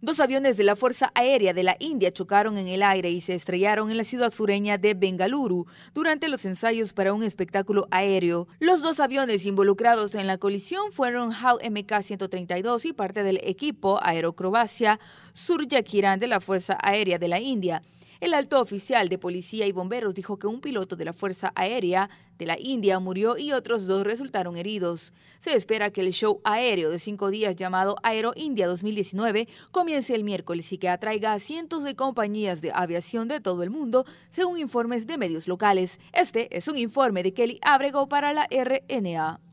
Dos aviones de la Fuerza Aérea de la India chocaron en el aire y se estrellaron en la ciudad sureña de Bengaluru durante los ensayos para un espectáculo aéreo. Los dos aviones involucrados en la colisión fueron HAL MK-132 y parte del equipo Aerocrobacia Surya Kiran de la Fuerza Aérea de la India. El alto oficial de policía y bomberos dijo que un piloto de la Fuerza Aérea de la India murió y otros dos resultaron heridos. Se espera que el show aéreo de cinco días llamado Aero India 2019 comience el miércoles y que atraiga a cientos de compañías de aviación de todo el mundo, según informes de medios locales. Este es un informe de Kelly Abrego para la RNA.